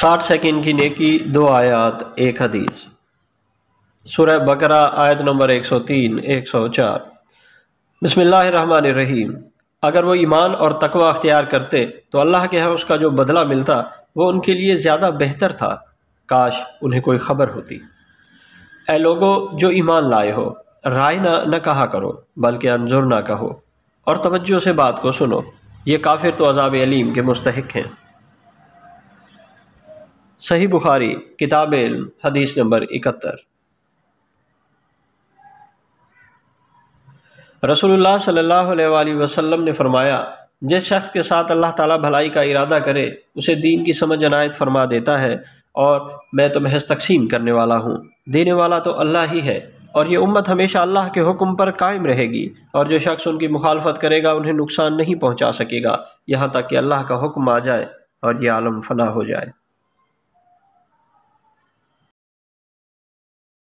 साठ सेकेंड की नेकी दो आयात एक हदीस सुरह बकरा आयत नंबर 103, 104 रहीम अगर वो ईमान और तकवा अख्तियार करते तो अल्लाह के यहाँ उसका जो बदला मिलता वो उनके लिए ज़्यादा बेहतर था काश उन्हें कोई खबर होती ए लोगों जो ईमान लाए हो राय ना न कहा करो बल्कि अनजुर ना कहो और तवज्जो से बात को सुनो ये काफिर तो अजाब अलीम के मुस्तक हैं सही बुखारी किताब इल्म हदीस नंबर इकहत्तर रसूलुल्लाह सल्लल्लाहु अलैहि वसल्लम ने फरमाया जिस शख्स के साथ अल्लाह ताला भलाई का इरादा करे उसे दीन की समझ अनायत फरमा देता है और मैं तो महज तकसीम करने वाला हूँ देने वाला तो अल्लाह ही है और ये उम्मत हमेशा अल्लाह के हुक्म पर कायम रहेगी और जो शख्स उनकी मुखालफत करेगा उन्हें नुकसान नहीं पहुँचा सकेगा यहाँ तक कि अल्लाह का हुक्म आ जाए और ये आलम फना हो जाए